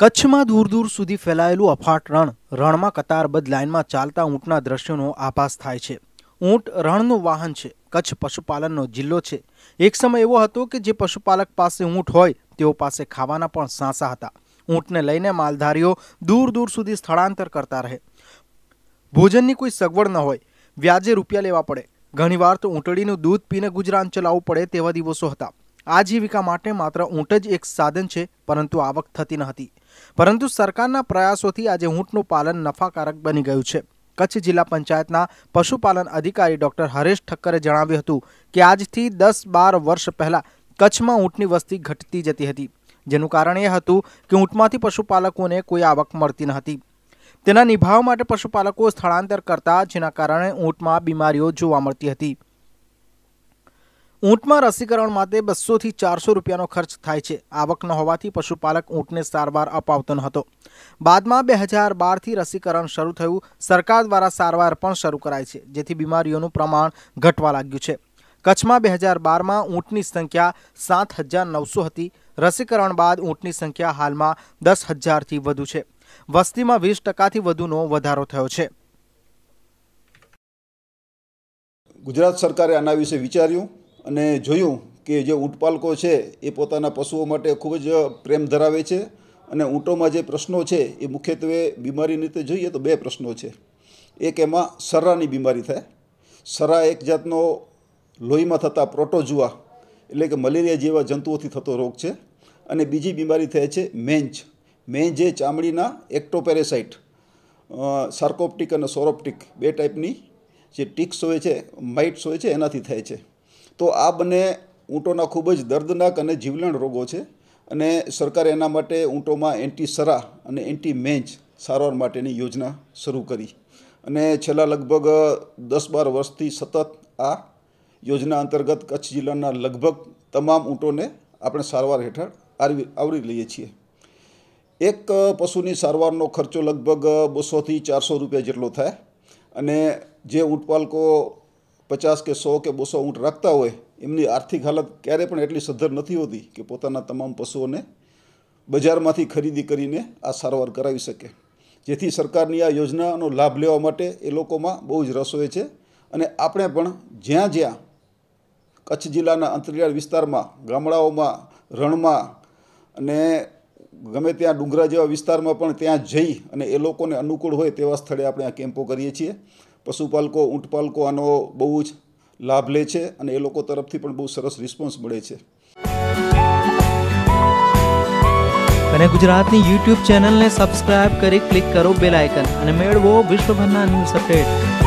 કચ્છમાં દૂર દૂર સુધી ફેલાયેલું અફાટ રણ રણમાં કતારબદ્ધ લાઇનમાં ચાલતા ઊંટના દ્રશ્યોનો આભાસ થાય છે ઊંટ રણનું વાહન છે કચ્છ પશુપાલનનો જિલ્લો છે એક સમય એવો હતો કે જે પશુપાલક પાસે ઊંટ હોય તેઓ પાસે ખાવાના પણ સાંસા હતા ઊંટને લઈને માલધારીઓ દૂર દૂર સુધી સ્થળાંતર કરતા રહે ભોજનની કોઈ સગવડ ન હોય વ્યાજે રૂપિયા લેવા પડે ઘણીવાર તો ઊંટડીનું દૂધ પીને ગુજરાન ચલાવવું પડે તેવા દિવસો હતા આજીવિકા માટે માત્ર ઊંટ જ એક સાધન છે પરંતુ આવક થતી ન હતી પરંતુ સરકારના પ્રયાસોથી આજે ઊંટનું પાલન નફાકારક બની ગયું છે કચ્છ જિલ્લા પંચાયતના પશુપાલન અધિકારી ડોક્ટર હરેશ ઠક્કરે જણાવ્યું હતું કે આજથી દસ બાર વર્ષ પહેલાં કચ્છમાં ઊંટની વસ્તી ઘટતી જતી હતી જેનું કારણ એ હતું કે ઊંટમાંથી પશુપાલકોને કોઈ આવક મળતી ન હતી તેના નિભાવ માટે પશુપાલકો સ્થળાંતર કરતા જેના કારણે ઊંટમાં બીમારીઓ જોવા મળતી હતી ઊંટમાં રસીકરણ માટે બસોથી ચારસો રૂપિયાનો ખર્ચ થાય છે આવક ન હોવાથી પશુપાલક ઊંટને સારવાર અપાવતો ન હતો બાદમાં બે હજાર બારથી રસીકરણ શરૂ થયું સરકાર દ્વારા સારવાર પણ શરૂ કરાય છે જેથી બીમારીઓનું પ્રમાણ ઘટવા લાગ્યું છે કચ્છમાં બે હજાર બારમાં ઊંટની સંખ્યા સાત હજાર નવસો હતી રસીકરણ બાદ ઊંટની સંખ્યા હાલમાં દસ હજારથી વધુ છે વસ્તીમાં વીસ ટકાથી વધુનો વધારો થયો છે ગુજરાત સરકારે આના વિશે વિચાર્યું અને જોયું કે જે ઊંટપાલકો છે એ પોતાના પશુઓ માટે ખૂબ જ પ્રેમ ધરાવે છે અને ઊંટોમાં જે પ્રશ્નો છે એ મુખ્યત્વે બીમારીની રીતે જોઈએ તો બે પ્રશ્નો છે એક એમાં સરાની બીમારી થાય સરા એક જાતનો લોહીમાં થતા પ્રોટોજુઆ એટલે કે મલેરિયા જેવા જંતુઓથી થતો રોગ છે અને બીજી બીમારી થાય છે મેંજ મેંજ એ ચામડીના એક્ટોપેરેસાઇટ સાર્કોપ્ટિક અને સોરોપ્ટિક બે ટાઈપની જે ટિક્સ હોય છે માઇટ્સ હોય છે એનાથી થાય છે તો આ બંને ઊંટોના ખૂબ જ દર્દનાક અને જીવલેણ રોગો છે અને સરકારે એના માટે ઊંટોમાં એન્ટી સરા અને એન્ટી મેંચ સારવાર માટેની યોજના શરૂ કરી અને છેલ્લા લગભગ દસ બાર વર્ષથી સતત આ યોજના અંતર્ગત કચ્છ જિલ્લાના લગભગ તમામ ઊંટોને આપણે સારવાર હેઠળ આવરી આવરી લઈએ છીએ એક પશુની સારવારનો ખર્ચો લગભગ બસોથી ચારસો રૂપિયા જેટલો થાય અને જે ઊંટપાલકો પચાસ કે સો કે બસો ઊંટ રાખતા હોય એમની આર્થિક હાલત ક્યારે પણ એટલી સદ્ધર નથી હોતી કે પોતાના તમામ પશુઓને બજારમાંથી ખરીદી કરીને આ સારવાર કરાવી શકે જેથી સરકારની આ યોજનાનો લાભ લેવા માટે એ લોકોમાં બહુ જ રસ હોય છે અને આપણે પણ જ્યાં જ્યાં કચ્છ જિલ્લાના અંતરિયાળ વિસ્તારમાં ગામડાઓમાં રણમાં અને ગમે ત્યાં ડુંગરા જેવા વિસ્તારમાં પણ ત્યાં જઈ અને એ લોકોને અનુકૂળ હોય તેવા સ્થળે આપણે આ કેમ્પો કરીએ છીએ પશુપાલકો ઊંટપાલકો આનો બહુ જ લાભ લે છે અને એ લોકો તરફથી પણ બહુ સરસ રિસ્પોન્સ મળે છે અને ગુજરાતની યુટ્યુબ ચેનલને સબસ્ક્રાઇબ કરી ક્લિક કરો બેલ આઇકન અને મેળવો વિશ્વભરના ન્યૂઝ અપડેટ